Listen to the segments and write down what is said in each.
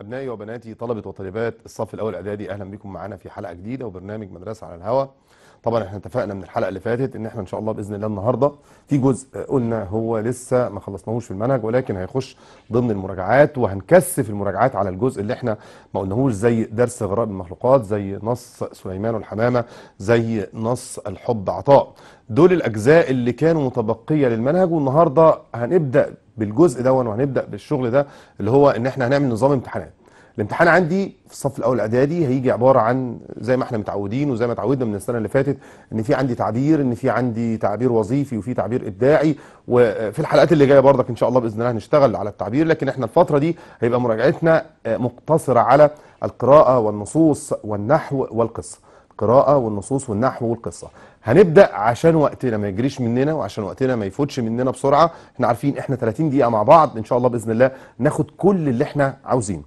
أبنائي وبناتي طلبة وطالبات الصف الأول إعدادي أهلا بكم معانا في حلقة جديدة وبرنامج مدرسة على الهوا طبعا احنا اتفقنا من الحلقة اللي فاتت إن احنا إن شاء الله بإذن الله النهاردة في جزء قلنا هو لسه ما خلصناهوش في المنهج ولكن هيخش ضمن المراجعات وهنكثف المراجعات على الجزء اللي احنا ما قلناهوش زي درس غرائب المخلوقات زي نص سليمان والحمامة زي نص الحب عطاء دول الأجزاء اللي كانوا متبقية للمنهج والنهاردة هنبدأ بالجزء ده وهنبدا بالشغل ده اللي هو ان احنا هنعمل نظام امتحانات الامتحان عندي في الصف الاول الاعدادي هيجي عباره عن زي ما احنا متعودين وزي ما اتعودنا من السنه اللي فاتت ان في عندي تعبير ان في عندي تعبير وظيفي وفي تعبير ابداعي وفي الحلقات اللي جايه برضك ان شاء الله باذن الله هنشتغل على التعبير لكن احنا الفتره دي هيبقى مراجعتنا آه، مقتصره على القراءه والنصوص والنحو والقصه قراءة والنصوص والنحو والقصه هنبدا عشان وقتنا ما يجريش مننا وعشان وقتنا ما يفوتش مننا بسرعه احنا عارفين احنا 30 دقيقه مع بعض ان شاء الله باذن الله ناخد كل اللي احنا عاوزينه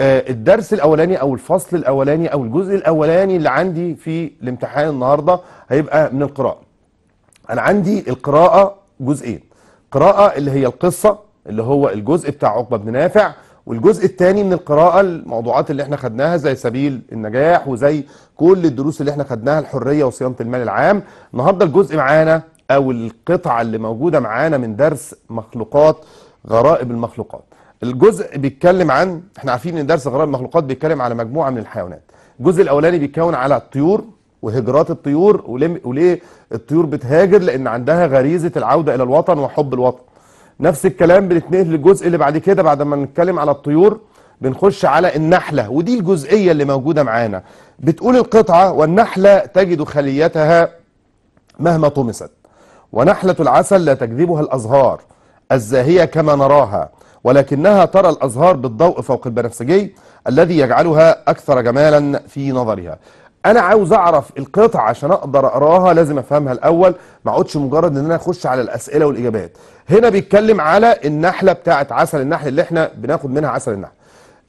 آه، الدرس الاولاني او الفصل الاولاني او الجزء الاولاني اللي عندي في الامتحان النهارده هيبقى من القراءه انا عندي القراءه جزئين قراءه اللي هي القصه اللي هو الجزء بتاع عقبه بن نافع والجزء الثاني من القراءه الموضوعات اللي احنا خدناها زي سبيل النجاح وزي كل الدروس اللي احنا خدناها الحريه وصيانه المال العام النهارده الجزء معانا او القطعه اللي موجوده معانا من درس مخلوقات غرائب المخلوقات الجزء بيتكلم عن احنا عارفين ان درس غرائب المخلوقات بيتكلم على مجموعه من الحيوانات الجزء الاولاني بيتكون على الطيور وهجرات الطيور وليه الطيور بتهاجر لان عندها غريزه العوده الى الوطن وحب الوطن نفس الكلام بنتنقل للجزء اللي بعد كده بعد ما نتكلم على الطيور بنخش على النحلة ودي الجزئية اللي موجودة معانا بتقول القطعة والنحلة تجد خليتها مهما طمست ونحلة العسل لا تجذبها الأزهار الزاهية كما نراها ولكنها ترى الأزهار بالضوء فوق البنفسجي الذي يجعلها أكثر جمالا في نظرها انا عاوز اعرف القطع عشان اقدر اقراها لازم افهمها الاول ما اقعدش مجرد ان انا اخش على الاسئله والاجابات هنا بيتكلم على النحله بتاعه عسل النحل اللي احنا بناخد منها عسل النحل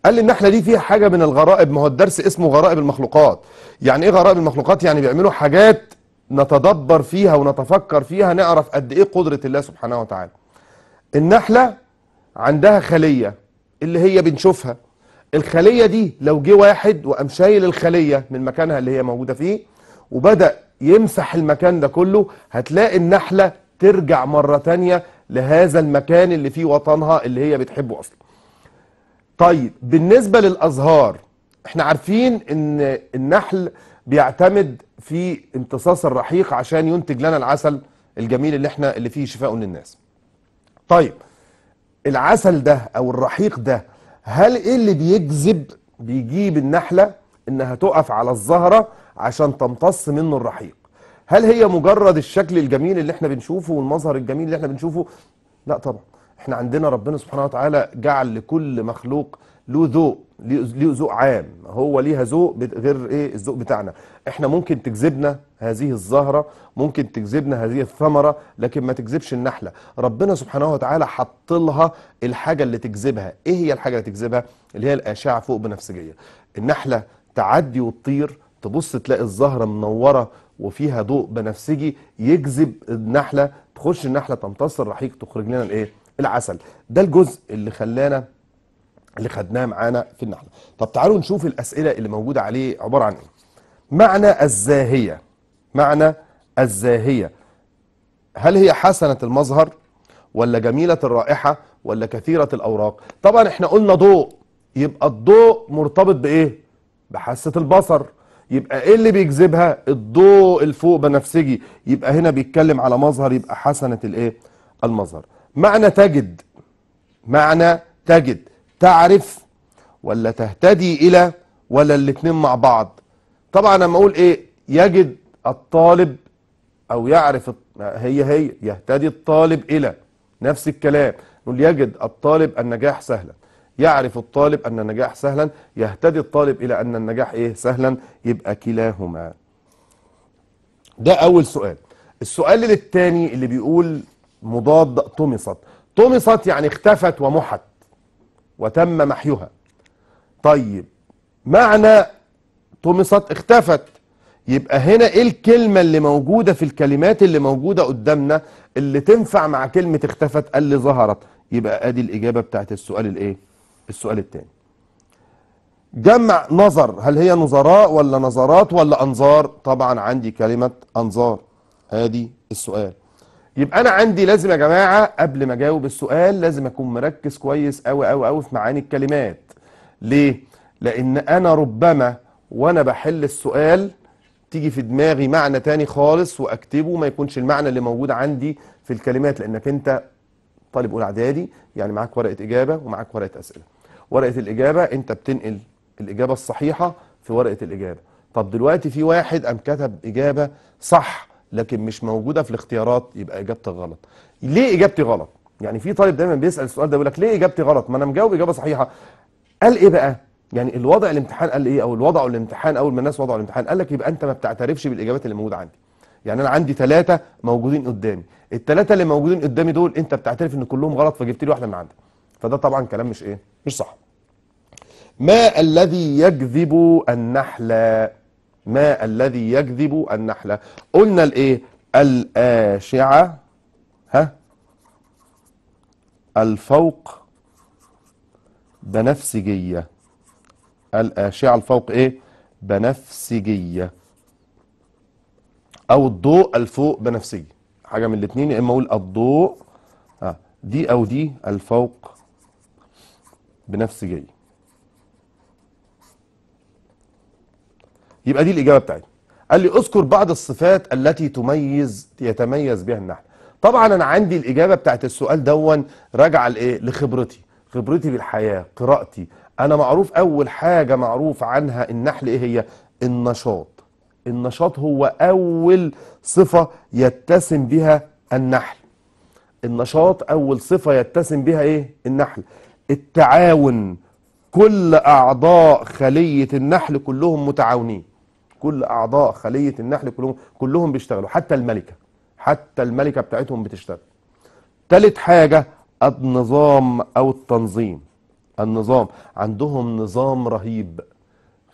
قال لي النحله دي فيها حاجه من الغرائب ما هو الدرس اسمه غرائب المخلوقات يعني ايه غرائب المخلوقات يعني بيعملوا حاجات نتدبر فيها ونتفكر فيها نعرف قد ايه قدره الله سبحانه وتعالى النحله عندها خليه اللي هي بنشوفها الخليه دي لو جه واحد وقام شايل الخليه من مكانها اللي هي موجوده فيه وبدا يمسح المكان ده كله هتلاقي النحله ترجع مره ثانيه لهذا المكان اللي فيه وطنها اللي هي بتحبه اصلا طيب بالنسبه للازهار احنا عارفين ان النحل بيعتمد في امتصاص الرحيق عشان ينتج لنا العسل الجميل اللي احنا اللي فيه شفاء للناس طيب العسل ده او الرحيق ده هل ايه اللي بيجذب بيجيب النحله انها تقف على الزهره عشان تمتص منه الرحيق هل هي مجرد الشكل الجميل اللي احنا بنشوفه والمظهر الجميل اللي احنا بنشوفه لا طبعا احنا عندنا ربنا سبحانه وتعالى جعل لكل مخلوق له ذوق له ذوق عام هو ليها ذوق غير ايه الذوق بتاعنا احنا ممكن تجذبنا هذه الزهره ممكن تجذبنا هذه الثمره لكن ما تجذبش النحله ربنا سبحانه وتعالى حط لها الحاجه اللي تجذبها ايه هي الحاجه اللي تجذبها اللي هي الاشعه فوق بنفسجيه النحله تعدي وتطير تبص تلاقي الزهره منوره وفيها ضوء بنفسجي يجذب النحله تخش النحله تمتص الرحيق تخرج لنا الايه العسل ده الجزء اللي خلانا اللي خدناه معانا في النحله طب تعالوا نشوف الاسئله اللي موجوده عليه عباره عن ايه معنى الزاهيه معنى الزاهيه هل هي حسنه المظهر ولا جميله الرائحه ولا كثيره الاوراق طبعا احنا قلنا ضوء يبقى الضوء مرتبط بايه بحاسه البصر يبقى ايه اللي بيجذبها الضوء الفوق بنفسجي يبقى هنا بيتكلم على مظهر يبقى حسنه الايه المظهر معنى تجد معنى تجد تعرف ولا تهتدي الى ولا الاتنين مع بعض طبعا لما اقول ايه يجد الطالب او يعرف هي هي يهتدي الطالب الى نفس الكلام نقول يجد الطالب النجاح سهلا يعرف الطالب ان النجاح سهلا يهتدي الطالب الى ان النجاح ايه سهلا يبقى كلاهما ده اول سؤال السؤال الثاني اللي بيقول مضاد طمست طمست يعني اختفت ومحت وتم محيها طيب معنى طمست اختفت يبقى هنا ايه الكلمة اللي موجودة في الكلمات اللي موجودة قدامنا اللي تنفع مع كلمة اختفت اللي ظهرت يبقى ادي الاجابة بتاعت السؤال الايه السؤال التاني جمع نظر هل هي نظراء ولا نظرات ولا انظار طبعا عندي كلمة انظار ادي السؤال يبقى انا عندي لازم يا جماعه قبل ما اجاوب السؤال لازم اكون مركز كويس قوي قوي قوي في معاني الكلمات ليه لان انا ربما وانا بحل السؤال تيجي في دماغي معنى تاني خالص واكتبه ما يكونش المعنى اللي موجود عندي في الكلمات لانك انت طالب اولى اعدادي يعني معاك ورقه اجابه ومعاك ورقه اسئله ورقه الاجابه انت بتنقل الاجابه الصحيحه في ورقه الاجابه طب دلوقتي في واحد قام كتب اجابه صح لكن مش موجوده في الاختيارات يبقى اجابتك غلط ليه اجابتي غلط يعني في طالب دايما بيسال السؤال ده بيقول لك ليه اجابتي غلط ما انا مجاوب اجابه صحيحه قال ايه بقى يعني الوضع الامتحان قال ايه او الوضع الامتحان اول ما الناس وضعوا الامتحان قال لك يبقى انت ما بتعترفش بالاجابات اللي موجوده عندي يعني انا عندي ثلاثه موجودين قدامي الثلاثه اللي موجودين قدامي دول انت بتعترف ان كلهم غلط فجبت لي واحده من عندك فده طبعا كلام مش ايه مش صح ما الذي يجذب النحلة ما الذي يجذب النحلة قلنا الايه الآشعة ها الفوق بنفسجية الآشعة الفوق ايه بنفسجية او الضوء الفوق بنفسجي حاجة من الاتنين يا اما اقول الضوء آه، دي او دي الفوق بنفسجية يبقى دي الإجابة بتاعتي قال لي اذكر بعض الصفات التي تميز يتميز بها النحل طبعا أنا عندي الإجابة بتاعت السؤال دون راجعة لإيه لخبرتي خبرتي بالحياة قراءتي أنا معروف أول حاجة معروف عنها النحل إيه هي النشاط النشاط هو أول صفة يتسم بها النحل النشاط أول صفة يتسم بها إيه النحل التعاون كل أعضاء خلية النحل كلهم متعاونين كل اعضاء خليه النحل كلهم كلهم بيشتغلوا حتى الملكه حتى الملكه بتاعتهم بتشتغل تالت حاجه النظام او التنظيم النظام عندهم نظام رهيب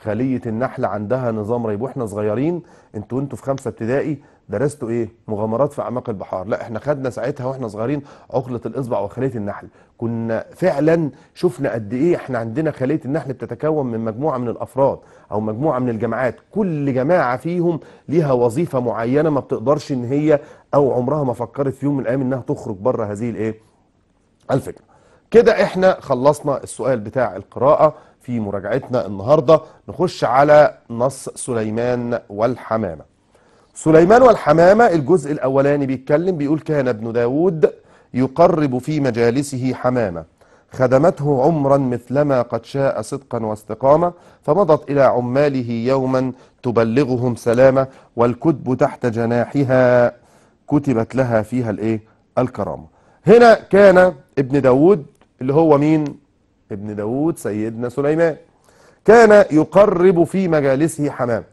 خليه النحل عندها نظام ريب واحنا صغيرين انتوا انتوا في خمسه ابتدائي درستوا ايه مغامرات في اعماق البحار لا احنا خدنا ساعتها واحنا صغيرين عقله الاصبع وخليه النحل كنا فعلا شفنا قد ايه احنا عندنا خليه النحل بتتكون من مجموعه من الافراد او مجموعه من الجماعات كل جماعه فيهم ليها وظيفه معينه ما بتقدرش ان هي او عمرها ما فكرت في يوم من الايام انها تخرج بره هذه الايه الفكره كده احنا خلصنا السؤال بتاع القراءه في مراجعتنا النهاردة نخش على نص سليمان والحمامة سليمان والحمامة الجزء الأولاني بيتكلم بيقول كان ابن داود يقرب في مجالسه حمامة خدمته عمرا مثلما قد شاء صدقا واستقامة فمضت إلى عماله يوما تبلغهم سلامة والكتب تحت جناحها كتبت لها فيها الايه الكرامة هنا كان ابن داود اللي هو مين ابن داود سيدنا سليمان كان يقرب في مجالسه حمام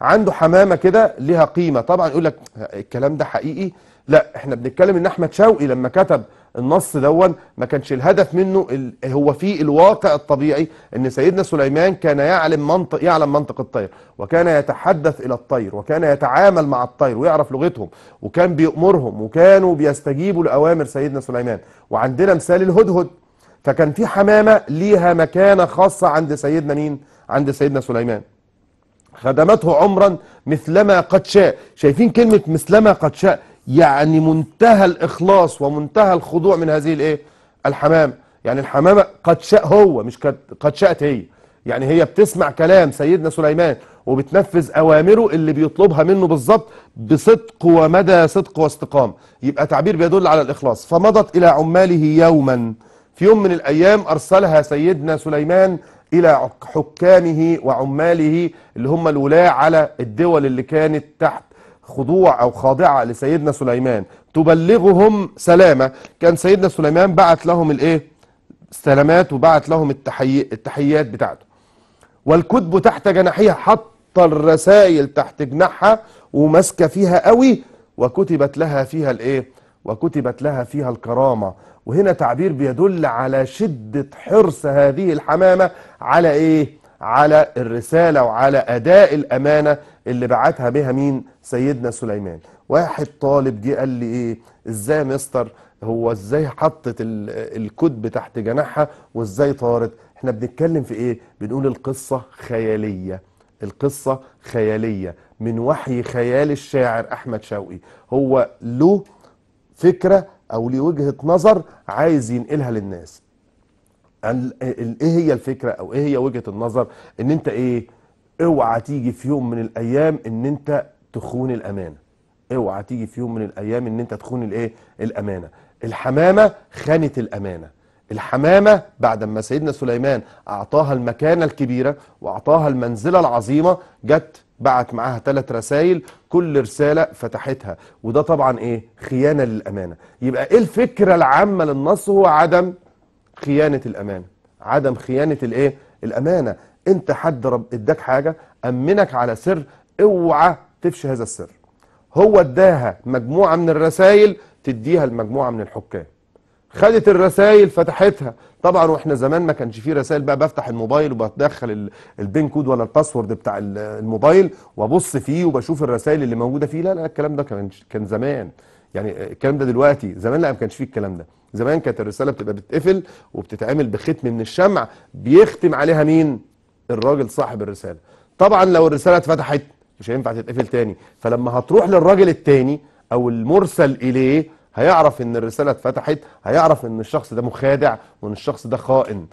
عنده حمامه كده لها قيمه طبعا يقول لك الكلام ده حقيقي لا احنا بنتكلم ان احمد شوقي لما كتب النص دون ما كانش الهدف منه ال... هو في الواقع الطبيعي ان سيدنا سليمان كان يعلم منطق يعلم منطق الطير وكان يتحدث الى الطير وكان يتعامل مع الطير ويعرف لغتهم وكان بيأمرهم وكانوا بيستجيبوا لاوامر سيدنا سليمان وعندنا مثال الهدهد فكان في حمامه ليها مكانه خاصه عند سيدنا مين عند سيدنا سليمان خدمته عمرا مثلما قد شاء شايفين كلمه مثلما قد شاء يعني منتهى الاخلاص ومنتهى الخضوع من هذه الايه الحمامه يعني الحمامه قد شاء هو مش قد شاءت هي يعني هي بتسمع كلام سيدنا سليمان وبتنفذ اوامره اللي بيطلبها منه بالظبط بصدق ومدى صدق واستقامه يبقى تعبير بيدل على الاخلاص فمضت الى عماله يوما في يوم من الأيام أرسلها سيدنا سليمان إلى حكامه وعماله اللي هم الولاة على الدول اللي كانت تحت خضوع أو خاضعة لسيدنا سليمان تبلغهم سلامة كان سيدنا سليمان بعت لهم الإيه؟ سلامات وبعت لهم التحي... التحيات بتاعته والكتب تحت جناحيها حط الرسائل تحت جناحها وماسكة فيها قوي وكتبت لها فيها الإيه؟ وكتبت لها فيها الكرامة وهنا تعبير بيدل على شدة حرص هذه الحمامة على ايه على الرسالة وعلى اداء الامانة اللي بعتها بها مين سيدنا سليمان واحد طالب جه قال لي ايه ازاي مستر هو ازاي حطت الكتب تحت جناحها وازاي طارت احنا بنتكلم في ايه بنقول القصة خيالية القصة خيالية من وحي خيال الشاعر احمد شوقي هو له فكرة او ليه وجهه نظر عايز ينقلها للناس ايه هي الفكره او ايه هي وجهه النظر ان انت ايه اوعى تيجي في يوم من الايام ان انت تخون الامانه اوعى تيجي في يوم من الايام ان انت تخون الايه الامانه الحمامه خانت الامانه الحمامة بعد ما سيدنا سليمان أعطاها المكانة الكبيرة وأعطاها المنزلة العظيمة جت بعت معاها ثلاث رسائل كل رسالة فتحتها وده طبعا إيه خيانة للأمانة يبقى إيه الفكرة العامة للنص هو عدم خيانة الأمانة عدم خيانة الإيه الأمانة أنت حد رب إداك حاجة أمنك على سر اوعى تفشي هذا السر هو اداها مجموعة من الرسائل تديها المجموعة من الحكام خدت الرسائل فتحتها طبعا واحنا زمان ما كانش فيه رسائل بقى بفتح الموبايل وبدخل البين كود ولا الباسورد بتاع الموبايل وابص فيه وبشوف الرسائل اللي موجوده فيه لا لا الكلام ده كان كان زمان يعني الكلام ده دلوقتي زمان لا ما كانش فيه الكلام ده زمان كانت الرساله بتبقى بتتقفل وبتتعمل بختم من الشمع بيختم عليها مين الراجل صاحب الرساله طبعا لو الرساله اتفتحت مش هينفع تتقفل تاني فلما هتروح للراجل التاني او المرسل اليه هيعرف ان الرساله اتفتحت هيعرف ان الشخص ده مخادع وان الشخص ده خائن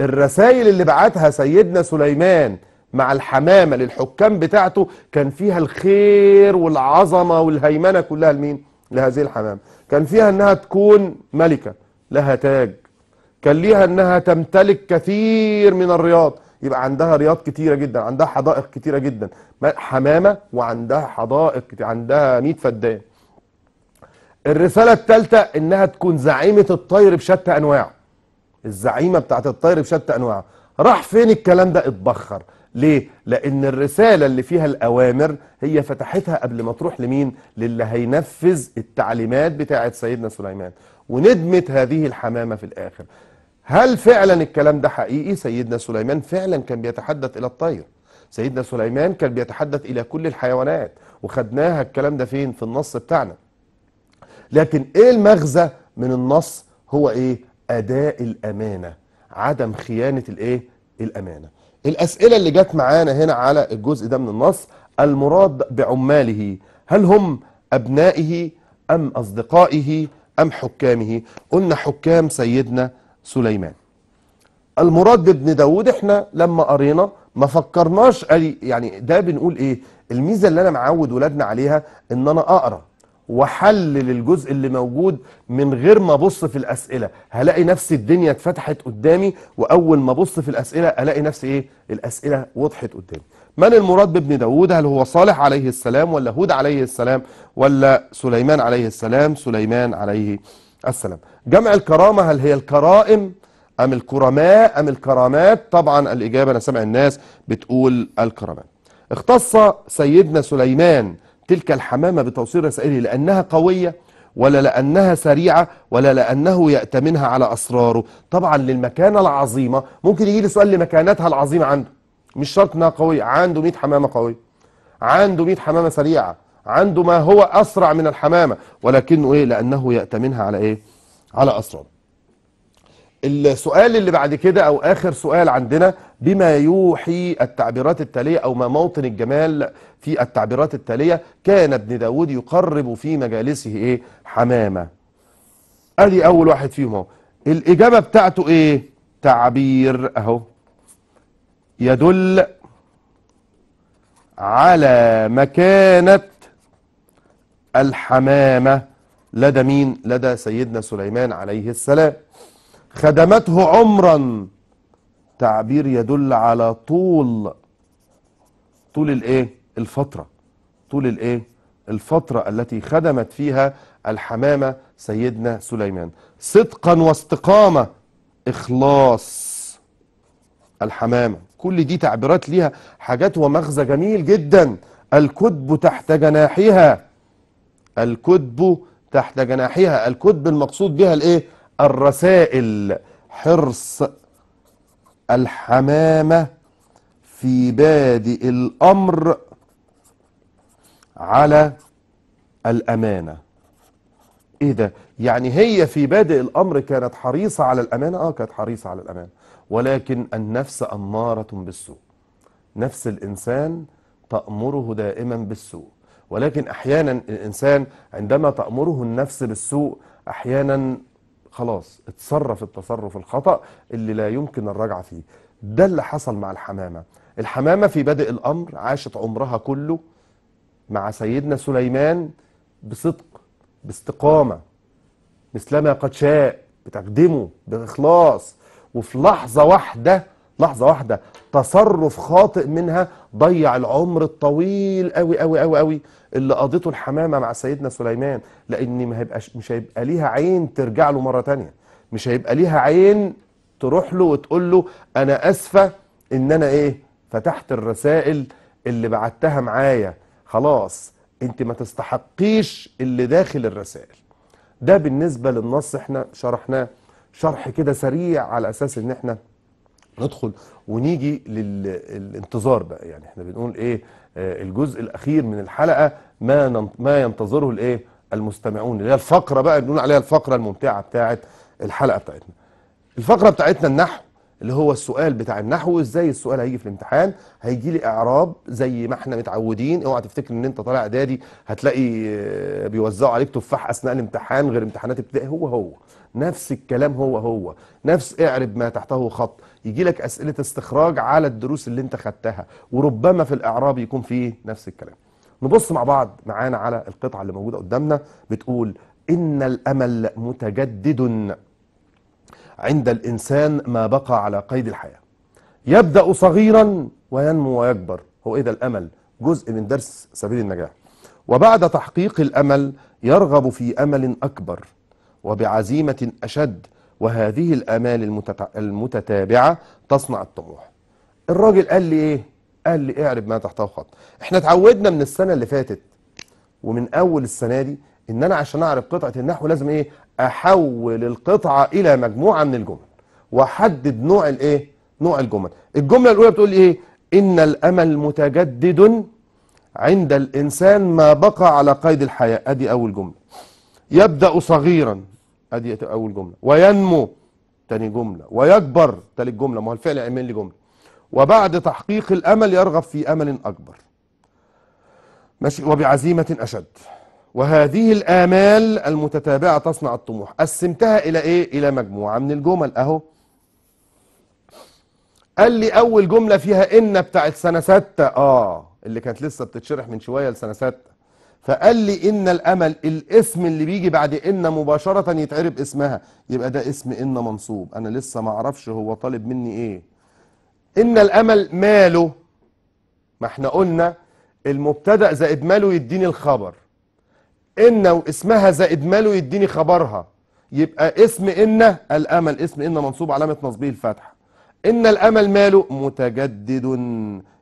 الرسائل اللي بعتها سيدنا سليمان مع الحمامه للحكام بتاعته كان فيها الخير والعظمه والهيمنه كلها لمين لهذه الحمامه كان فيها انها تكون ملكه لها تاج كان ليها انها تمتلك كثير من الرياض يبقى عندها رياض كتيره جدا عندها حدائق كتيره جدا حمامه وعندها حدائق عندها 100 فدان الرسالة الثالثة انها تكون زعيمة الطير بشتى انواعه الزعيمة بتاعت الطير بشتى انواعه راح فين الكلام ده اتبخر ليه؟ لأن الرسالة اللي فيها الأوامر هي فتحتها قبل ما تروح لمين؟ للي هينفذ التعليمات بتاعة سيدنا سليمان وندمت هذه الحمامة في الآخر هل فعلا الكلام ده حقيقي؟ سيدنا سليمان فعلا كان بيتحدث إلى الطير سيدنا سليمان كان بيتحدث إلى كل الحيوانات وخدناها الكلام ده فين؟ في النص بتاعنا لكن ايه المغزى من النص هو ايه اداء الامانه عدم خيانه الايه الامانه الاسئله اللي جت معانا هنا على الجزء ده من النص المراد بعماله هل هم ابنائه ام اصدقائه ام حكامه قلنا حكام سيدنا سليمان المراد بابن داود احنا لما قرينا ما فكرناش يعني ده بنقول ايه الميزه اللي انا معود ولادنا عليها ان انا اقرا وحلل الجزء اللي موجود من غير ما ابص في الاسئله هلاقي نفسي الدنيا اتفتحت قدامي واول ما ابص في الاسئله الاقي نفسي ايه الاسئله وضحت قدامي من المراد بابن داود هل هو صالح عليه السلام ولا هود عليه السلام ولا سليمان عليه السلام سليمان عليه السلام جمع الكرامه هل هي الكرائم ام الكرماء ام الكرامات طبعا الاجابه انا سامع الناس بتقول الكرامات اختص سيدنا سليمان تلك الحمامة بتوصيل رسائله لأنها قوية ولا لأنها سريعة ولا لأنه يأتمنها على أسراره طبعا للمكانة العظيمة ممكن يجي لي سؤال لمكانتها العظيمة عنده مش شرط انها قوية عنده 100 حمامة قوية عنده 100 حمامة سريعة عنده ما هو أسرع من الحمامة ولكنه إيه لأنه يأتمنها على إيه على أسراره السؤال اللي بعد كده او اخر سؤال عندنا بما يوحي التعبيرات التاليه او ما موطن الجمال في التعبيرات التاليه كان ابن داود يقرب في مجالسه ايه حمامه ادي اول واحد فيهم اهو الاجابه بتاعته ايه تعبير اهو يدل على مكانه الحمامه لدى مين لدى سيدنا سليمان عليه السلام خدمته عمرا تعبير يدل على طول طول الايه الفترة طول الايه الفترة التي خدمت فيها الحمامة سيدنا سليمان صدقا واستقامة اخلاص الحمامة كل دي تعبيرات ليها حاجات ومغزى جميل جدا الكتب تحت جناحها الكتب تحت جناحها الكتب المقصود بها الايه الرسائل حرص الحمامة في بادئ الأمر على الأمانة إيه ده؟ يعني هي في بادئ الأمر كانت حريصة على الأمانة؟ آه كانت حريصة على الأمانة ولكن النفس أمارة بالسوء نفس الإنسان تأمره دائما بالسوء ولكن أحيانا الإنسان عندما تأمره النفس بالسوء أحيانا خلاص اتصرف التصرف الخطأ اللي لا يمكن الرجعة فيه ده اللي حصل مع الحمامة الحمامة في بدء الأمر عاشت عمرها كله مع سيدنا سليمان بصدق باستقامة مثلما قد شاء بتخدمه بإخلاص وفي لحظة واحدة لحظة واحدة تصرف خاطئ منها ضيع العمر الطويل قوي قوي قوي قوي اللي قضيته الحمامة مع سيدنا سليمان لان ما هيبقاش مش هيبقى ليها عين ترجع له مرة تانية مش هيبقى ليها عين تروح له وتقول له انا اسفة ان انا ايه فتحت الرسائل اللي بعتها معايا خلاص انت ما تستحقيش اللي داخل الرسائل ده بالنسبة للنص احنا شرحناه شرح كده سريع على اساس ان احنا ندخل ونيجي للانتظار بقى يعني احنا بنقول ايه آه، الجزء الاخير من الحلقه ما ما ينتظره الايه المستمعون اللي هي الفقره بقى بنقول عليها الفقره الممتعه بتاعه الحلقه بتاعتنا الفقره بتاعتنا النحو اللي هو السؤال بتاع النحو ازاي السؤال هيجي في الامتحان هيجي لي اعراب زي ما احنا متعودين اوعى تفتكر ان انت طالع اعدادي هتلاقي آه، بيوزعوا عليك تفاح اثناء الامتحان غير امتحانات ابتدائي هو هو نفس الكلام هو هو نفس اعرب ما تحته خط يجي لك اسئله استخراج على الدروس اللي انت خدتها وربما في الاعراب يكون فيه نفس الكلام نبص مع بعض معانا على القطعه اللي موجوده قدامنا بتقول ان الامل متجدد عند الانسان ما بقى على قيد الحياه يبدا صغيرا وينمو ويكبر هو ايه ده الامل جزء من درس سبيل النجاح وبعد تحقيق الامل يرغب في امل اكبر وبعزيمه اشد وهذه الامال المتتابعه تصنع الطموح الراجل قال لي ايه قال لي اعرب ما تحته خط احنا اتعودنا من السنه اللي فاتت ومن اول السنه دي ان انا عشان اعرف قطعه النحو لازم ايه احول القطعه الى مجموعه من الجمل واحدد نوع الايه نوع الجمل الجمله الاولى بتقول ايه ان الامل متجدد عند الانسان ما بقى على قيد الحياه ادي اول جمله يبدا صغيرا ادي اول جمله وينمو تاني جمله ويكبر تالت جمله ما هو الفعل يعمل لي جمله وبعد تحقيق الامل يرغب في امل اكبر ماشي وبعزيمه اشد وهذه الامال المتتابعه تصنع الطموح قسمتها الى ايه الى مجموعه من الجمل اهو قال لي اول جمله فيها ان بتاعت سنه سته اه اللي كانت لسه بتتشرح من شويه لسنه سته فقال لي ان الامل الاسم اللي بيجي بعد ان مباشره يتعرب اسمها يبقى ده اسم ان منصوب انا لسه ما اعرفش هو طالب مني ايه ان الامل ماله ما احنا قلنا المبتدا زائد ماله يديني الخبر ان واسمها زائد ماله يديني خبرها يبقى اسم ان الامل اسم ان منصوب علامه نصبه الفتحه ان الامل ماله متجدد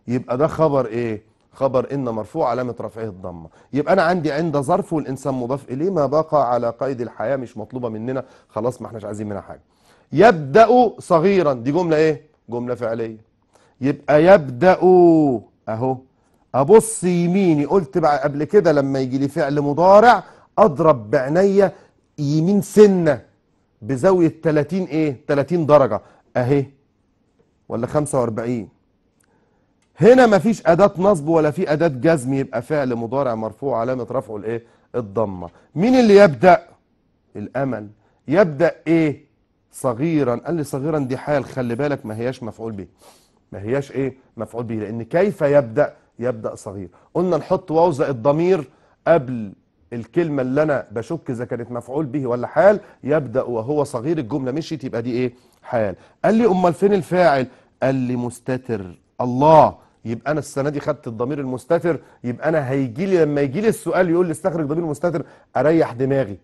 يبقى ده خبر ايه خبر إن مرفوع علامة رفعه الضمة يبقى أنا عندي عند ظرف والإنسان مضاف إليه ما بقى على قيد الحياة مش مطلوبة مننا خلاص ما احناش عايزين منها حاجة يبدأ صغيرا دي جملة إيه جملة فعلية يبقى يبدأ أهو أبص يميني قلت بقى قبل كده لما يجي لي فعل مضارع أضرب بعينيا يمين سنة بزاوية 30 إيه 30 درجة أهي ولا 45 هنا مفيش أداة نصب ولا في أداة جزم يبقى فعل مضارع مرفوع علامة رفعه الإيه؟ الضمة مين اللي يبدأ؟ الأمل يبدأ إيه؟ صغيرا قال لي صغيرا دي حال خلي بالك ما هياش مفعول به ما هياش إيه؟ مفعول به لأن كيف يبدأ؟ يبدأ صغير قلنا نحط ووزع الضمير قبل الكلمة اللي أنا بشك إذا كانت مفعول به ولا حال يبدأ وهو صغير الجملة مشيت يبقى دي إيه؟ حال قال لي أمال فين الفاعل؟ قال لي مستتر الله يبقى انا السنه دي خدت الضمير المستتر يبقى انا هيجي لي لما يجي لي السؤال يقول لي استخرج ضمير مستتر اريح دماغي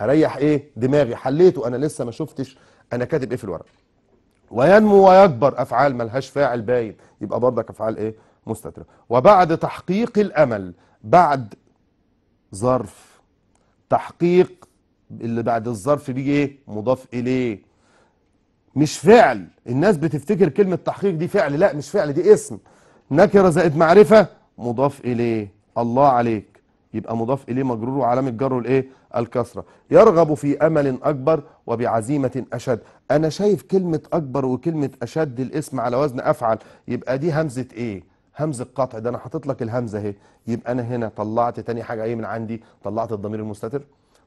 اريح ايه دماغي حليته انا لسه ما شفتش انا كاتب ايه في الورق وينمو ويكبر افعال ملهاش فاعل باين يبقى برضك افعال ايه مستتره وبعد تحقيق الامل بعد ظرف تحقيق اللي بعد الظرف بيجي ايه مضاف اليه مش فعل الناس بتفتكر كلمه تحقيق دي فعل لا مش فعل دي اسم نكرة زائد معرفة مضاف إليه الله عليك يبقى مضاف إليه مجرور وعلامة جره الإيه الكسرة يرغب في أمل أكبر وبعزيمة أشد أنا شايف كلمة أكبر وكلمة أشد الاسم على وزن أفعل يبقى دي همزة إيه همزه قطع ده انا حاطط لك الهمزه اهي يبقى انا هنا طلعت تاني حاجه ايه من عندي طلعت الضمير المستتر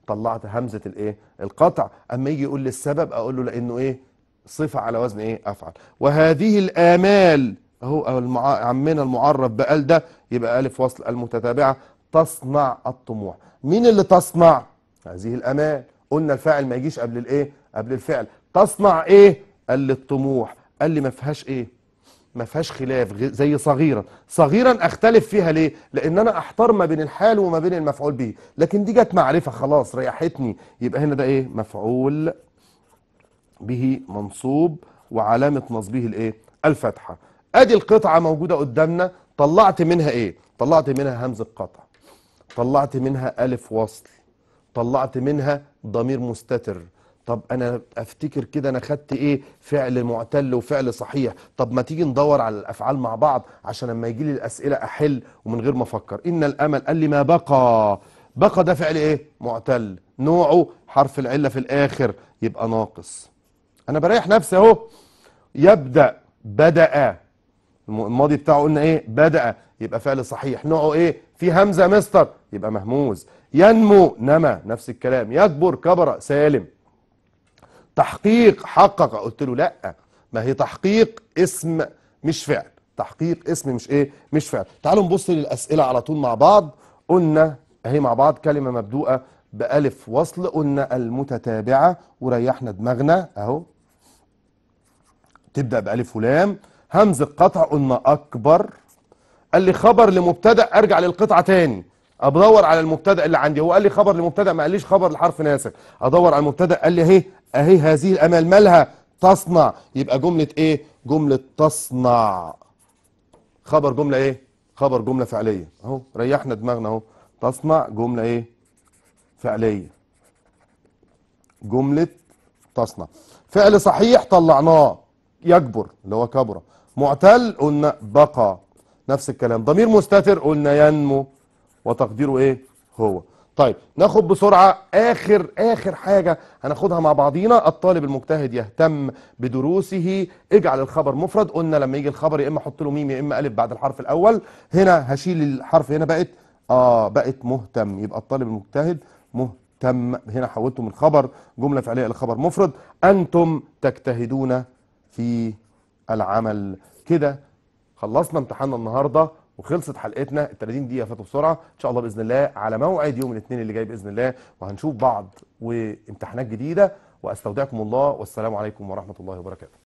طلعت همزه الايه القطع اما يجي يقول لي السبب اقول له لانه ايه صفه على وزن ايه افعل وهذه الامال اهو المع... عمنا المعرف بقال ده يبقى الف وصل المتتابعه تصنع الطموح مين اللي تصنع هذه الامال قلنا الفاعل ما يجيش قبل الايه قبل الفعل تصنع ايه قال لي الطموح قال لي ما فيهاش ايه ما فيهاش خلاف زي صغيرا صغيرا اختلف فيها ليه لان انا احتار ما بين الحال وما بين المفعول به لكن دي جت معرفه خلاص ريحتني يبقى هنا ده ايه مفعول به منصوب وعلامه نصبه الايه الفتحه ادي القطعه موجوده قدامنا طلعت منها ايه طلعت منها همزه قطع طلعت منها الف وصل طلعت منها ضمير مستتر طب انا افتكر كده انا خدت ايه فعل معتل وفعل صحيح طب ما تيجي ندور على الافعال مع بعض عشان لما يجي لي الاسئله احل ومن غير ما افكر ان الامل قال لي ما بقى بقى ده فعل ايه معتل نوعه حرف العله في الاخر يبقى ناقص انا بريح نفسي اهو يبدا بدا الماضي بتاعه قلنا ايه بدأ يبقى فعل صحيح نوعه ايه في همزة مستر يبقى مهموز ينمو نما نفس الكلام يكبر كبر سالم تحقيق حقق قلت له لا ما هي تحقيق اسم مش فعل تحقيق اسم مش ايه مش فعل تعالوا نبص للأسئلة على طول مع بعض قلنا اهي مع بعض كلمة مبدوءة بألف وصل قلنا المتتابعة وريحنا دماغنا اهو تبدأ بألف ولام همز قطع قلنا أكبر قال لي خبر لمبتدأ أرجع للقطعة تاني أدور على المبتدأ اللي عندي هو قال لي خبر لمبتدأ ما قاليش خبر لحرف ناسخ أدور على المبتدأ قال لي أهي أهي هذه الأمال مالها تصنع يبقى جملة إيه جملة تصنع خبر جملة إيه خبر جملة فعلية أهو ريحنا دماغنا أهو تصنع جملة إيه فعلية جملة تصنع فعل صحيح طلعناه يكبر اللي هو كبره معتل قلنا بقى نفس الكلام ضمير مستتر قلنا ينمو وتقديره ايه هو طيب ناخد بسرعة آخر آخر حاجة هناخدها مع بعضينا الطالب المجتهد يهتم بدروسه اجعل الخبر مفرد قلنا لما يجي الخبر يا إما حط له ميم يا إما ألف بعد الحرف الأول هنا هشيل الحرف هنا بقت آه بقت مهتم يبقى الطالب المجتهد مهتم هنا حولته من خبر جملة فعلية لخبر مفرد أنتم تجتهدون في العمل كده خلصنا امتحاننا النهارده وخلصت حلقتنا ال 30 دقيقه فاتوا بسرعه ان شاء الله باذن الله على موعد يوم الاثنين اللي جاي باذن الله وهنشوف بعض وامتحانات جديده واستودعكم الله والسلام عليكم ورحمه الله وبركاته